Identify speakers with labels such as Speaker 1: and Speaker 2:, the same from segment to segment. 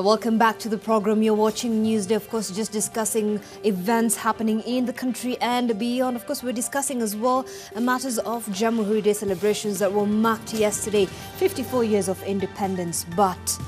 Speaker 1: welcome back to the program. You're watching Newsday, of course, just discussing events happening in the country and beyond. Of course, we're discussing as well uh, matters of Jamhuri Day celebrations that were marked yesterday, 54 years of independence. But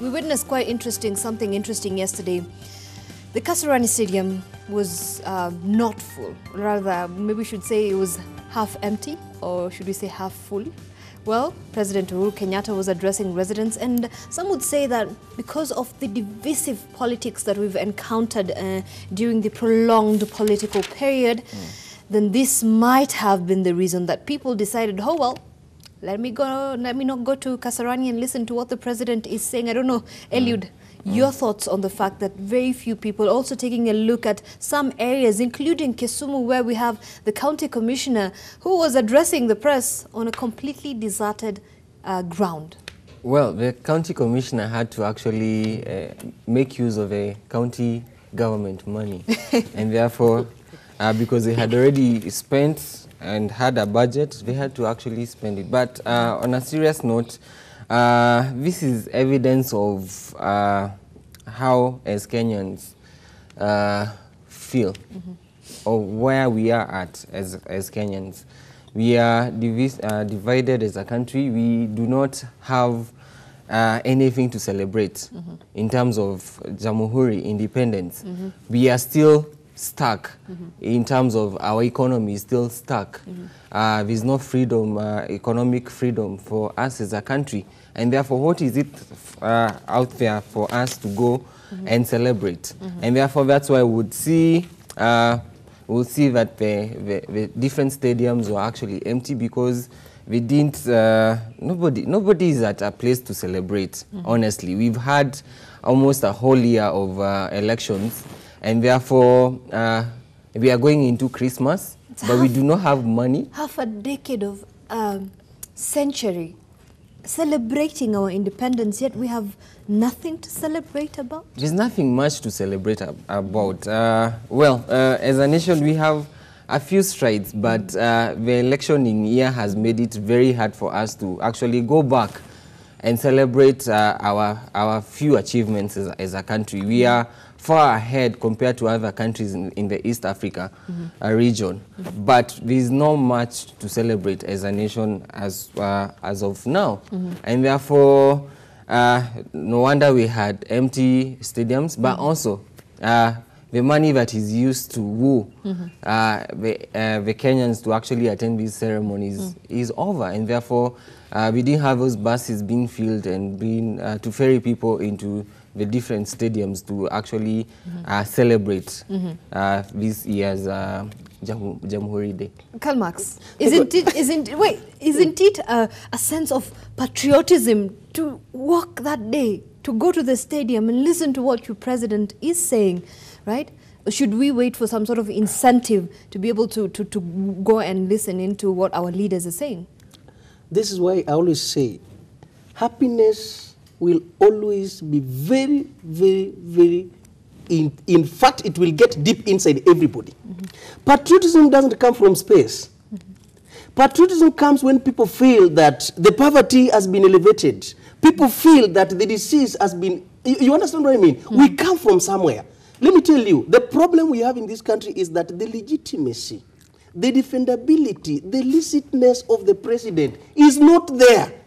Speaker 1: we witnessed quite interesting, something interesting yesterday. The Kasarani Stadium was uh, not full, rather, maybe we should say it was half empty, or should we say half full? Well, President Uhuru Kenyatta was addressing residents, and some would say that because of the divisive politics that we've encountered uh, during the prolonged political period, mm. then this might have been the reason that people decided, oh, well, let me go. Let me not go to Kasarani and listen to what the president is saying. I don't know, Eliud. Mm. Your thoughts on the fact that very few people also taking a look at some areas, including Kisumu, where we have the county commissioner who was addressing the press on a completely deserted uh, ground.
Speaker 2: Well, the county commissioner had to actually uh, make use of a county government money, and therefore, uh, because they had already spent and had a budget, they had to actually spend it. But uh, on a serious note, uh, this is evidence of uh, how as Kenyans uh, feel mm -hmm. or where we are at as, as Kenyans. We are uh, divided as a country. We do not have uh, anything to celebrate mm -hmm. in terms of Jamhuri independence. Mm -hmm. We are still stuck mm -hmm. in terms of our economy is still stuck. Mm -hmm. uh, there's no freedom, uh, economic freedom for us as a country. And therefore, what is it uh, out there for us to go mm -hmm. and celebrate? Mm -hmm. And therefore, that's why we would see uh, we'll see that the, the, the, different stadiums were actually empty because we didn't, uh, nobody, nobody is at a place to celebrate, mm -hmm. honestly. We've had almost a whole year of uh, elections, and therefore uh, we are going into Christmas, it's but half, we do not have money.
Speaker 1: Half a decade of um, century celebrating our independence, yet we have nothing to celebrate about?
Speaker 2: There's nothing much to celebrate ab about. Uh, well, uh, as a nation, we have a few strides, but uh, the electioning year has made it very hard for us to actually go back and celebrate uh, our, our few achievements as, as a country. We are far ahead compared to other countries in, in the East Africa mm -hmm. region. Mm -hmm. But there is not much to celebrate as a nation as, uh, as of now. Mm -hmm. And therefore, uh, no wonder we had empty stadiums, but mm-hmm. also uh, the money that is used to woo mm-hmm. uh, the, uh, the, Kenyans to actually attend these ceremonies mm. is over. And therefore, we didn't have those buses being filled and being to ferry people into the different stadiums to actually mm -hmm. celebrate mm-hmm. Mm-hmm. Uh, this year's uh, Jamhuri Day.
Speaker 1: Karl Marx, isn't it, isn't, wait, isn't it a, a, sense of patriotism to walk that day, to go to the stadium and listen to what your president is saying, right? Should we wait for some sort of incentive to be able to, to, to go and listen into what our leaders are saying?
Speaker 3: This is why I always say happiness will always be very, very, very, in, in fact, it will get deep inside everybody. Mm -hmm. Patriotism doesn't come from space. Mm -hmm. Patriotism comes when people feel that the poverty has been elevated. People feel that the disease has been, you, you understand what I mean? Mm -hmm. We come from somewhere. Let me tell you, the problem we have in this country is that the legitimacy, the defendability, the licitness of the president is not there.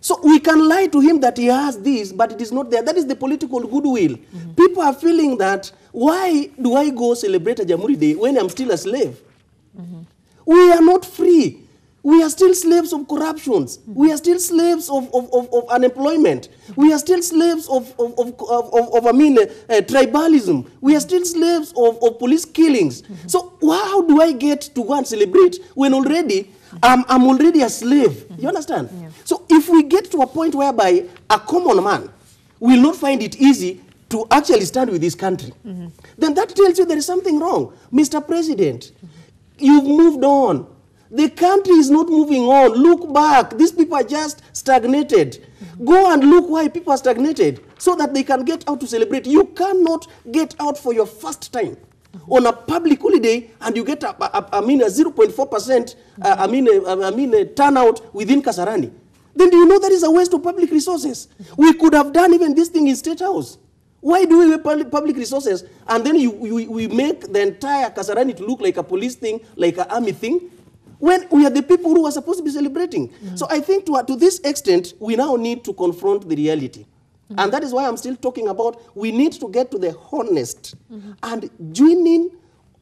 Speaker 3: So we can lie to him that he has this, but it is not there. That is the political goodwill. Mm -hmm. People are feeling that, why do I go celebrate a Jamhuri Day when I'm still a slave? Mm -hmm. We are not free. We are still slaves of corruptions. We are still slaves of, of, of, of unemployment. We are still slaves of, of, of, of, of I mean, uh, uh, tribalism. We are still slaves of, of police killings. So how do I get to go and celebrate when already I'm, I'm already a slave? You understand? Yeah. So if we get to a point whereby a common man will not find it easy to actually stand with this country, mm -hmm. then that tells you there is something wrong. Mr. President, mm -hmm. you've moved on. The country is not moving on. Look back. These people are just stagnated. Mm -hmm. Go and look why people are stagnated so that they can get out to celebrate. You cannot get out for your first time Mm-hmm. on a public holiday and you get a, a, a, I mean a 0.4% uh, I mean a, I mean a turnout within Kasarani, then do you know that is a waste of public resources? We could have done even this thing in State House. Why do we waste public resources and then you, you, we make the entire Kasarani to look like a police thing, like an army thing, when we are the people who are supposed to be celebrating? Mm -hmm. So I think to, uh, to this extent, we now need to confront the reality. Mm -hmm. And that is why I'm still talking about we need to get to the honest mm -hmm. and genuine,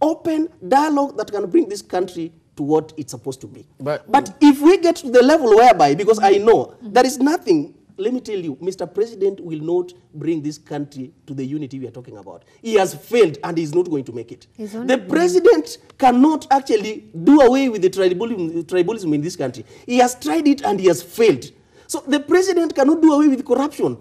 Speaker 3: open dialogue that can bring this country to what it's supposed to be. But, but if we get to the level whereby, because I know there is nothing let me tell you, Mr. President will not bring this country to the unity we are talking about. He has failed and he is not going to make it. The president cannot actually do away with the tribalism, tribalism in this country. He has tried it and he has failed. So the president cannot do away with corruption.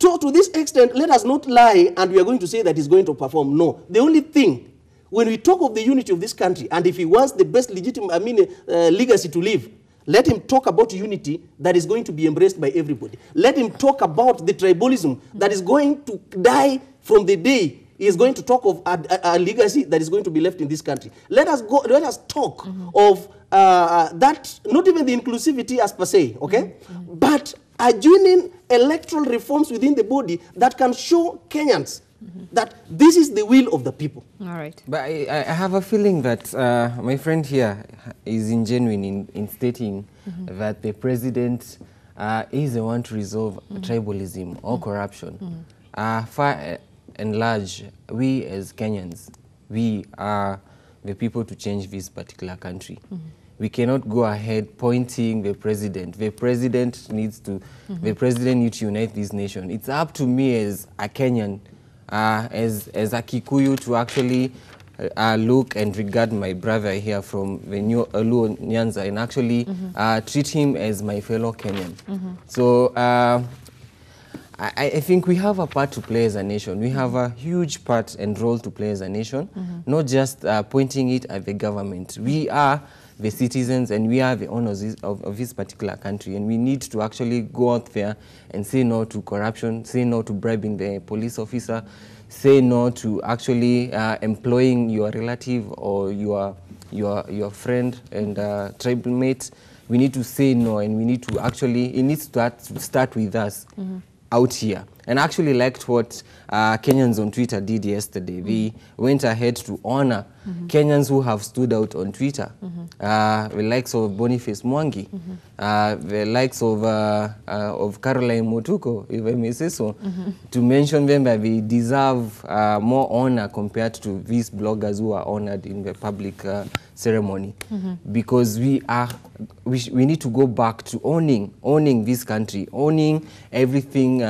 Speaker 3: To to this extent, let us not lie and we are going to say that he's going to perform. No. The only thing, when we talk of the unity of this country, and if he wants the best legitimate, I mean, uh, legacy to leave, let him talk about unity that is going to be embraced by everybody. Let him talk about the tribalism that is going to die from the day he is going to talk of a, a, a legacy that is going to be left in this country. Let us go, let us talk mm -hmm. of uh, that, not even the inclusivity as per se, okay? Mm -hmm. But adjoining electoral reforms within the body that can show Kenyans Mm -hmm. that this is the will of the people. All right.
Speaker 2: But I, I have a feeling that uh, my friend here is ingenuine in, in stating mm -hmm. that the president uh, is the one to resolve mm -hmm. tribalism or corruption. Mm. Uh, far uh, and large, we as Kenyans, we are the people to change this particular country. Mm -hmm. We cannot go ahead pointing the president. The president needs to, mm -hmm. the president needs to unite this nation. It's up to me as a Kenyan, uh, as, as a Kikuyu to actually uh, uh look and regard my brother here from the new Aluo uh, Nyanza and actually mm -hmm. uh, treat him as my fellow Kenyan. Mm -hmm. So uh, I, I, think we have a part to play as a nation. We have a huge part and role to play as a nation, mm -hmm. not just uh, pointing it at the government. We are the citizens and we are the owners of, of, this particular country and we need to actually go out there and say no to corruption, say no to bribing the police officer, say no to actually uh, employing your relative or your, your, your friend and uh, tribal mate we need to say no and we need to actually it needs to start, start with us mm -hmm out here and actually liked what uh, Kenyans on Twitter did yesterday. Mm -hmm. went ahead to honor mm -hmm. Kenyans who have stood out on Twitter, mm -hmm. uh, the likes of Boniface Mwangi, uh, the likes of, uh, uh, of Caroline Motuko, if I may say so, to mention them that they deserve uh, more honor compared to these bloggers who are honored in the public ceremony. Because we are, we, we need to go back to owning, owning this country, owning everything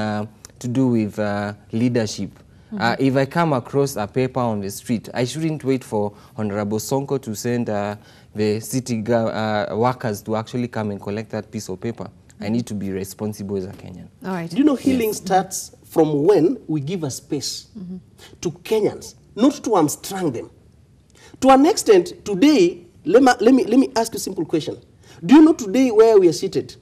Speaker 2: to do with uh, leadership. Mm -hmm. uh, if I come across a paper on the street, I shouldn't wait for Honorable Sonko to send uh, the city uh, workers to actually come and collect that piece of paper. I mm-hmm. need to be responsible as a Kenyan.
Speaker 3: All right. Do you know healing yes. starts from when we give a space mm -hmm. to Kenyans, not to hamstrung them. To an extent, today, let me, let, me, let me ask you a simple question. Do you know today where we are seated?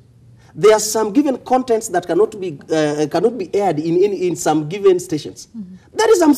Speaker 3: There are some given contents that cannot be, uh, cannot be aired in, in, in some given stations. Mm -hmm. That is, I'm,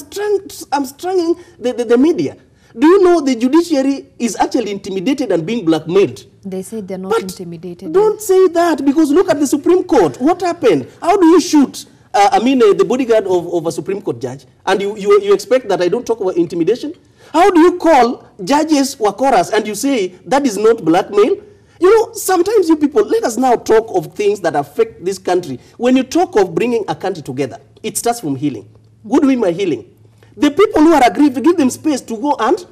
Speaker 3: I'm strangling the, the, the media. Do you know the judiciary is actually intimidated and being blackmailed?
Speaker 1: They say they're not but intimidated.
Speaker 3: Don't yet. say that because look at the Supreme Court. What happened? How do you shoot? Uh, I mean, uh, the bodyguard of, of a Supreme Court judge, and you, you, you expect that I don't talk about intimidation? How do you call judges wakoras and you say that is not blackmail? You know, sometimes you people, let us now talk of things that affect this country. When you talk of bringing a country together, it starts from healing. Good women healing. The people who are aggrieved, give them space to go and,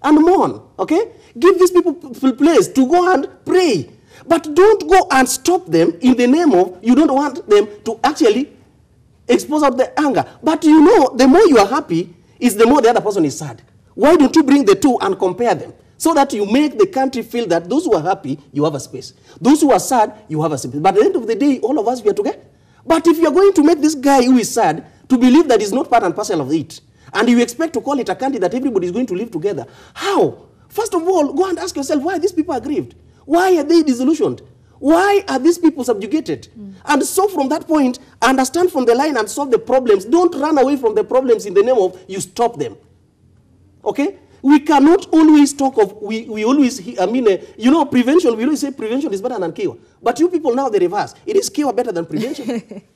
Speaker 3: and mourn, okay? Give these people place to go and pray. But don't go and stop them in the name of, you don't want them to actually expose out the anger. But you know, the more you are happy, is the more the other person is sad. Why don't you bring the two and compare them? so that you make the country feel that those who are happy, you have a space. Those who are sad, you have a space. But at the end of the day, all of us, we are together. But if you are going to make this guy who is sad to believe that he's not part and parcel of it, and you expect to call it a country that everybody is going to live together, how? First of all, go and ask yourself why these people are grieved. Why are they disillusioned? Why are these people subjugated? Mm. And so from that point, understand from the line and solve the problems. Don't run away from the problems in the name of you stop them. Okay? We cannot always talk of, we, we always, I mean, uh, you know, prevention, we always say prevention is better than cure. But you people now, the reverse. It is cure better than prevention.